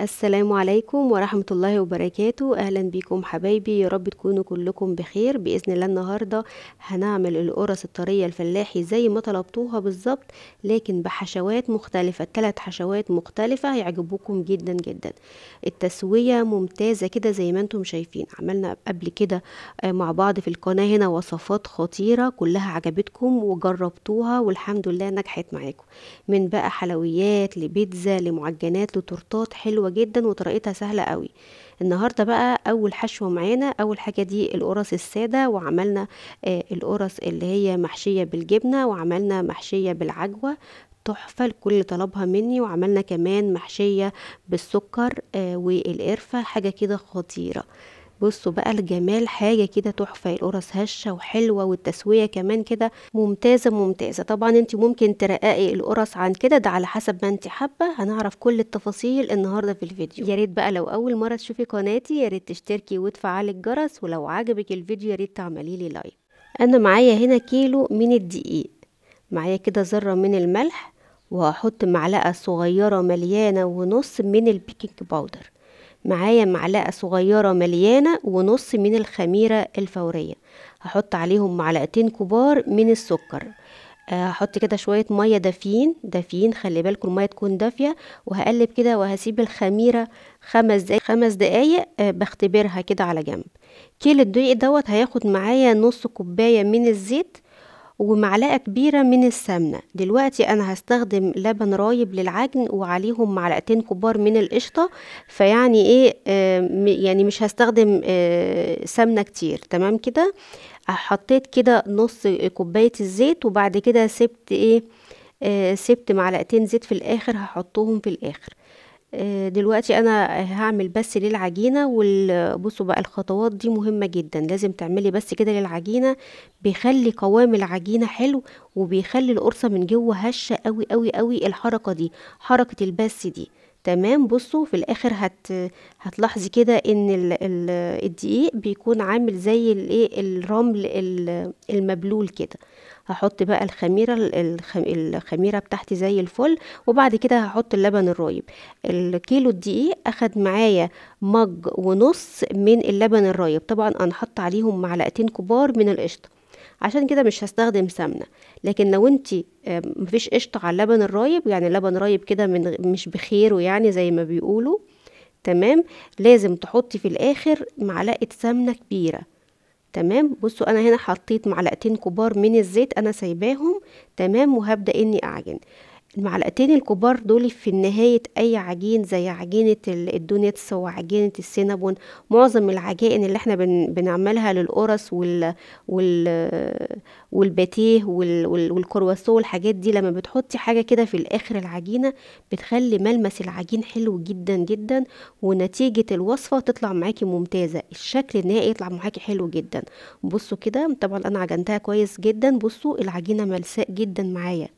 السلام عليكم ورحمة الله وبركاته أهلا بيكم حبايبي يا رب تكونوا كلكم بخير بإذن الله النهاردة هنعمل القرص الطرية الفلاحي زي ما طلبتوها بالظبط لكن بحشوات مختلفة ثلاث حشوات مختلفة هيعجبوكم جدا جدا التسوية ممتازة كده زي ما انتم شايفين عملنا قبل كده آه، مع بعض في القناة هنا وصفات خطيرة كلها عجبتكم وجربتوها والحمد لله نجحت معاكم من بقى حلويات لبيتزا لمعجنات لتورتات حلوة حلوه جدا وطريقتها سهله قوي النهارده بقى اول حشوه معانا اول حاجه دي القرص الساده وعملنا آه القرص اللي هي محشيه بالجبنه وعملنا محشيه بالعجوه تحفة لكل طلبها مني وعملنا كمان محشية بالسكر آه والقرفة حاجة كده خطيرة بصوا بقى الجمال حاجه كده تحفه القرص هشه وحلوه والتسويه كمان كده ممتازه ممتازه طبعا انت ممكن ترققي القرص عن كده ده على حسب ما انت حابه هنعرف كل التفاصيل النهارده في الفيديو ياريت بقى لو اول مره تشوفي قناتي ياريت تشتركي وتفعلي الجرس ولو عجبك الفيديو ياريت تعمليلي تعملي لي لايك انا معايا هنا كيلو من الدقيق معايا كده ذره من الملح وهحط معلقه صغيره مليانه ونص من البيكنج باودر معايا معلقة صغيرة مليانة ونص من الخميرة الفورية هحط عليهم معلقتين كبار من السكر آه، هحط كده شوية مية دافيين دافيين خلي بالكم المية تكون دافية وهقلب كده وهسيب الخميرة خمس دقايق خمس دقايق آه، بختبرها كده على جنب كيل الدقيق دوت هياخد معايا نص كوباية من الزيت ومعلقة كبيرة من السمنة دلوقتي أنا هستخدم لبن رايب للعجن وعليهم معلقتين كبار من القشطة فيعني إيه آه يعني مش هستخدم آه سمنة كتير تمام كده حطيت كده نص كوباية الزيت وبعد كده سبت إيه آه سبت معلقتين زيت في الآخر هحطهم في الآخر آه، دلوقتي انا هعمل بس للعجينه وبصوا بقى الخطوات دي مهمه جدا لازم تعملي بس كده للعجينه بيخلي قوام العجينه حلو وبيخلي القرصه من جوه هشه قوي قوي قوي الحركه دي حركه البس دي تمام بصوا في الاخر هت هتلاحظي كده ان ال... ال... الدقيق بيكون عامل زي الايه الرمل المبلول كده هحط بقى الخميرة الخميرة بتاعتي زي الفل وبعد كده هحط اللبن الرايب الكيلو الدقيق اخد معايا مج ونص من اللبن الرايب طبعا هنحط عليهم معلقتين كبار من القشطة عشان كده مش هستخدم سمنة لكن لو انت مفيش قشطة على اللبن الرايب يعني لبن رايب كده من مش بخيره يعني زي ما بيقولوا تمام لازم تحطي في الاخر معلقة سمنة كبيرة تمام بصوا انا هنا حطيت معلقتين كبار من الزيت انا سايباهم تمام وهبدا اني اعجن المعلقتين الكبار دول في نهاية أي عجين زي عجينة الدونيتس وعجينة السينابون معظم العجائن اللي احنا بنعملها للقرص وال وال والباتيه وال والكرواسو والحاجات دي لما بتحطي حاجة كده في الآخر العجينة بتخلي ملمس العجين حلو جدا جدا ونتيجة الوصفة تطلع معاكي ممتازة الشكل النهائي يطلع معاكي حلو جدا بصوا كده طبعا أنا عجنتها كويس جدا بصوا العجينة ملساء جدا معايا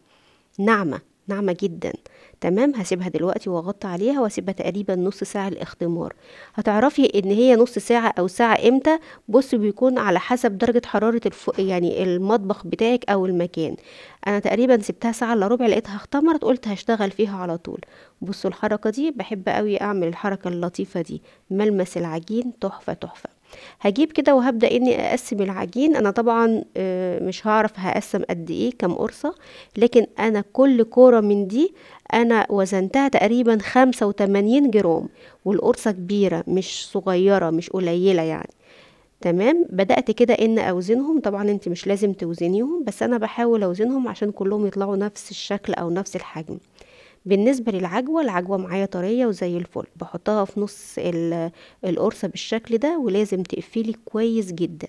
ناعمة ناعمة جدا تمام هسيبها دلوقتي واغطي عليها واسيبها تقريبا نص ساعة الاختمار هتعرفي ان هي نص ساعة او ساعة امتى بص بيكون على حسب درجة حرارة الفوق يعني المطبخ بتاعك او المكان انا تقريبا سبتها ساعة الا ربع لقيتها اختمرت قلت هشتغل فيها على طول بصوا الحركة دي بحب قوي اعمل الحركة اللطيفة دي ملمس العجين تحفة تحفة هجيب كده وهبدا اني اقسم العجين انا طبعا آه، مش هعرف هقسم قد ايه كام قرصه لكن انا كل كوره من دي انا وزنتها تقريبا خمسة وتمانين جرام والقرصه كبيره مش صغيره مش قليله يعني تمام بدات كده ان اوزنهم طبعا انت مش لازم توزنيهم بس انا بحاول اوزنهم عشان كلهم يطلعوا نفس الشكل او نفس الحجم بالنسبه للعجوه العجوه معايا طريه وزي الفل بحطها في نص القرصه بالشكل ده ولازم تقفلي كويس جدا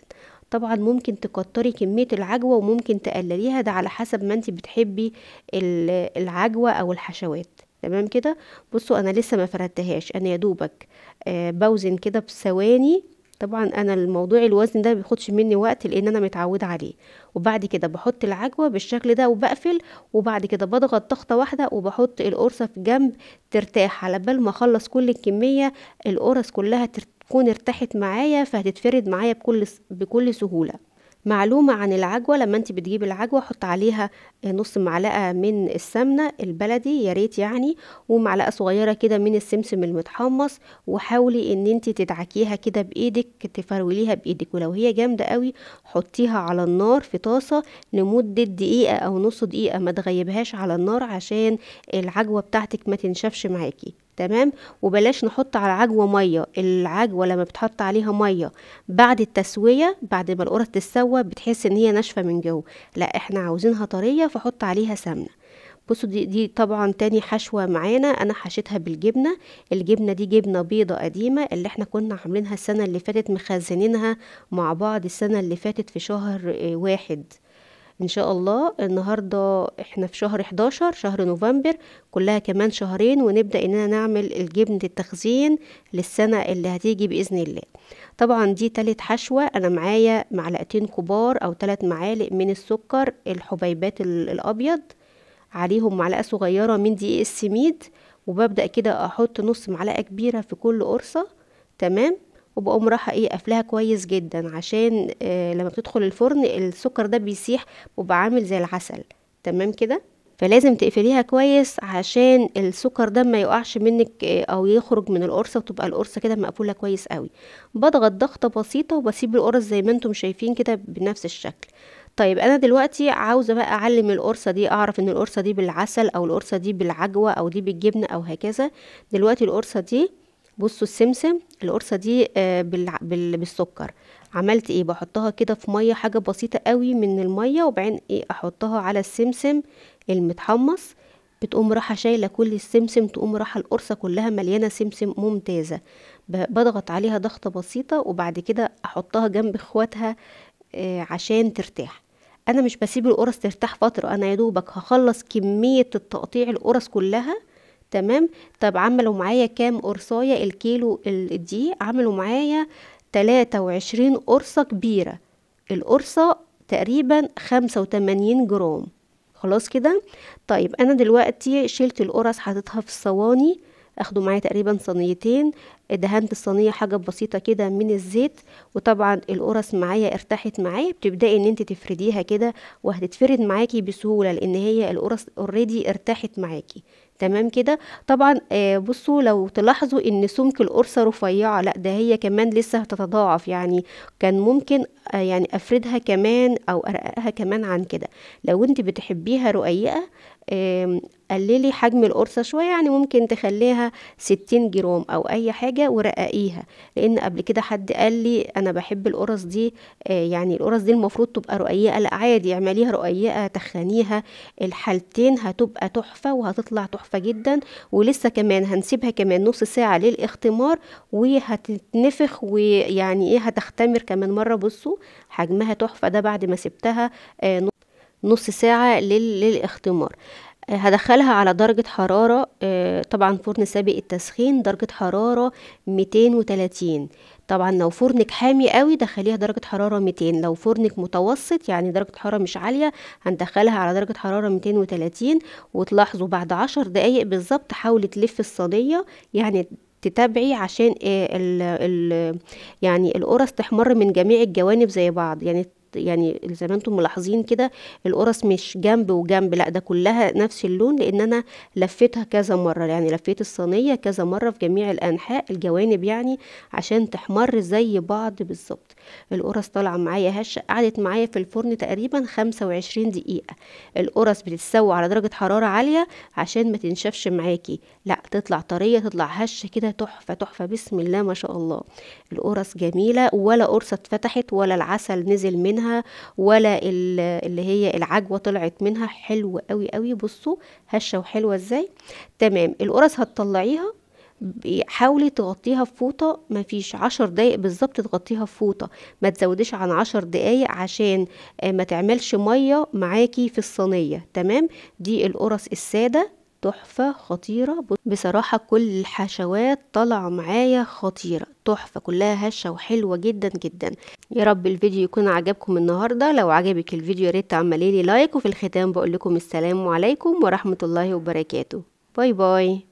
طبعا ممكن تكتري كميه العجوه وممكن تقلليها ده على حسب ما انت بتحبي العجوه او الحشوات تمام كده بصوا انا لسه ما فردتهاش انا يا دوبك آه، بوزن كده بثواني طبعا انا الموضوع الوزن ده بياخدش مني وقت لان انا متعوده عليه وبعد كده بحط العجوه بالشكل ده وبقفل وبعد كده بضغط ضغطه واحده وبحط القرصه في جنب ترتاح على بال ما اخلص كل الكميه القرص كلها تكون ارتاحت معايا فهتتفرد معايا بكل بكل سهوله معلومة عن العجوة لما انت بتجيبي العجوة حط عليها نص معلقة من السمنة البلدي يا ريت يعني ومعلقة صغيرة كده من السمسم المتحمص وحاولي ان انت تدعكيها كده بايدك تفروليها بايدك ولو هي جامدة قوي حطيها على النار في طاسة لمدة دقيقة او نص دقيقة ما تغيبهاش على النار عشان العجوة بتاعتك ما تنشفش معاكي تمام وبلاش نحط على عجوه ميه العجوه لما بتحط عليها ميه بعد التسويه بعد ما القرص تتسوى بتحس ان هي ناشفه من جوه لا احنا عاوزينها طريه فحط عليها سمنه بصوا دي, دي طبعا تاني حشوه معانا انا حشيتها بالجبنه الجبنه دي جبنه بيضه قديمه اللي احنا كنا عاملينها السنه اللي فاتت مخزنينها مع بعض السنه اللي فاتت في شهر آه، واحد ان شاء الله النهارده احنا في شهر 11 شهر نوفمبر كلها كمان شهرين ونبدا اننا نعمل الجبن التخزين للسنه اللي هتيجي باذن الله طبعا دي تالت حشوه انا معايا معلقتين كبار او تلات معالق من السكر الحبيبات الابيض عليهم معلقه صغيره من دقيق السميد وببدا كده احط نص معلقه كبيره في كل قرصه تمام وبقوم رايحه ايه قافلاها كويس جدا عشان آه لما بتدخل الفرن السكر ده بيسيح وبقى عامل زي العسل تمام كده فلازم تقفليها كويس عشان السكر ده ما يقعش منك آه، او يخرج من القرصه وتبقى القرصه كده مقفوله كويس قوي بضغط ضغطه بسيطه وبسيب القرص زي ما انتم شايفين كده بنفس الشكل طيب انا دلوقتي عاوزه بقى اعلم القرصه دي اعرف ان القرصه دي بالعسل او القرصه دي بالعجوه او دي بالجبنه او هكذا دلوقتي القرصه دي بصوا السمسم القرصه دي آه، بالسكر عملت ايه بحطها كده في ميه حاجه بسيطه قوي من الميه وبعدين ايه احطها على السمسم المتحمص بتقوم راحه شايله كل السمسم تقوم راحه القرصه كلها مليانه سمسم ممتازه بضغط عليها ضغطه بسيطه وبعد كده احطها جنب اخواتها آه، عشان ترتاح انا مش بسيب القرص ترتاح فتره انا يا دوبك هخلص كميه التقطيع القرص كلها تمام طب عملوا معايا كام قرصايه الكيلو دي عملوا معايا تلاتة وعشرين قرصه كبيره القرصه تقريبا خمسة وتمانين جرام خلاص كده طيب انا دلوقتي شلت القرص حطيتها في الصواني اخدوا معايا تقريبا صينيتين دهنت الصينيه حاجه بسيطه كده من الزيت وطبعا القرص معايا ارتاحت معايا بتبداي ان انت تفرديها كده وهتتفرد معاكي بسهوله لان هي القرص اوريدي ارتاحت معاكي تمام كده طبعا آه بصوا لو تلاحظوا ان سمك القرصه رفيعه لا ده هي كمان لسه هتتضاعف يعني كان ممكن آه، يعني افردها كمان او ارققها كمان عن كده لو انت بتحبيها رقيقه قللي حجم القرصة شوية يعني ممكن تخليها 60 جرام أو أي حاجة ورققيها لأن قبل كده حد قال لي أنا بحب القرص دي آه، يعني القرص دي المفروض تبقى رقيقة لا عادي اعمليها رقيقة تخنيها الحالتين هتبقى تحفة وهتطلع تحفة جدا ولسه كمان هنسيبها كمان نص ساعة للاختمار وهتتنفخ ويعني إيه هتختمر كمان مرة بصوا حجمها تحفة ده بعد ما سبتها آه، نص ساعة للاختمار آه، هدخلها على درجة حرارة آه، طبعا فرن سابق التسخين درجة حرارة 230 طبعا لو فرنك حامي قوي دخليها درجة حرارة 200 لو فرنك متوسط يعني درجة حرارة مش عالية هندخلها على درجة حرارة 230 وتلاحظوا بعد 10 دقايق بالظبط حاولي تلف الصينية يعني تتابعي عشان الـ آه، الـ يعني القرص تحمر من جميع الجوانب زي بعض يعني يعني زي ما انتم ملاحظين كده القرص مش جنب وجنب لا ده كلها نفس اللون لان انا لفيتها كذا مره يعني لفيت الصينيه كذا مره في جميع الانحاء الجوانب يعني عشان تحمر زي بعض بالظبط القرص طالعه معايا هشه قعدت معايا في الفرن تقريبا 25 دقيقه القرص بتتسوى على درجه حراره عاليه عشان ما تنشفش معاكي لا تطلع طريه تطلع هشه كده تحفه تحفه بسم الله ما شاء الله القرص جميله ولا قرصه اتفتحت ولا العسل نزل منها منها ولا اللي هي العجوه طلعت منها حلو قوي قوي بصوا هشه وحلوه ازاي تمام القرص هتطلعيها حاولي تغطيها ما مفيش عشر دقايق بالظبط تغطيها فوطة ما تزودش عن عشر دقايق عشان آه، ما تعملش مية معاكي في الصينية تمام دي القرص السادة تحفة خطيرة بصراحة كل الحشوات طالعة معايا خطيرة تحفة كلها هشة وحلوة جدا جدا يا رب الفيديو يكون عجبكم النهاردة لو عجبك الفيديو ريت تعمليلي لايك وفي الختام بقول لكم السلام عليكم ورحمة الله وبركاته باي باي